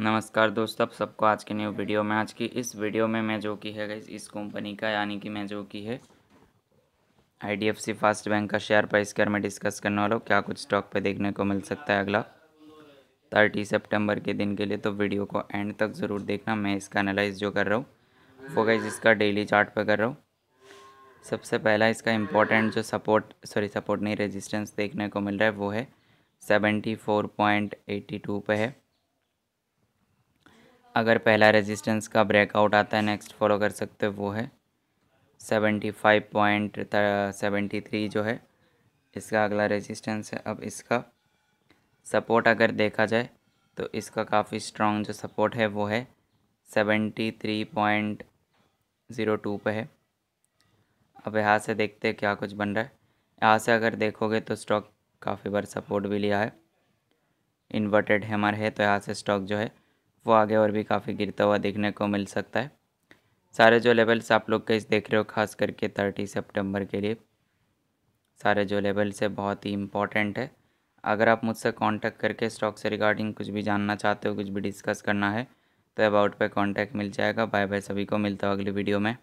नमस्कार दोस्तों आप सबको आज के न्यू वीडियो में आज की इस वीडियो में मैं जो की है गई इस कंपनी का यानी कि मैं जो की है आईडीएफसी फास्ट बैंक का शेयर प्राइस के में डिस्कस करने वाला हूँ क्या कुछ स्टॉक पे देखने को मिल सकता है अगला थर्टी सितंबर के दिन के लिए तो वीडियो को एंड तक ज़रूर देखना मैं इसका एनालाइज जो कर रहा हूँ वो गई इसका डेली चार्ट पर कर रहा हूँ सबसे पहला इसका इम्पोर्टेंट जो सपोर्ट सॉरी सपोर्ट नहीं रेजिस्टेंस देखने को मिल रहा है वो है seventy four point eighty two पर है अगर पहला रेजिस्टेंस का ब्रेकआउट आता है नेक्स्ट फॉलो कर सकते हो वो है seventy five point seventy three जो है इसका अगला रेजिस्टेंस है अब इसका सपोर्ट अगर देखा जाए तो इसका काफ़ी स्ट्रॉन्ग जो सपोर्ट है वो है seventy three point zero two पर है अब यहाँ से देखते हैं क्या कुछ बन रहा है यहाँ से अगर देखोगे तो स्टॉक काफ़ी बार सपोर्ट भी लिया है इन्वर्टेड हैमर है तो यहाँ से स्टॉक जो है वो आगे और भी काफ़ी गिरता हुआ देखने को मिल सकता है सारे जो लेवल्स आप लोग केस देख रहे हो खास करके थर्टी सेप्टेम्बर के लिए सारे जो लेवल्स है बहुत ही इम्पॉर्टेंट है अगर आप मुझसे कांटेक्ट करके स्टॉक से रिगार्डिंग कुछ भी जानना चाहते हो कुछ भी डिस्कस करना है तो अबाउट पे कांटेक्ट मिल जाएगा बाय बाय सभी को मिलता हूँ अगली वीडियो में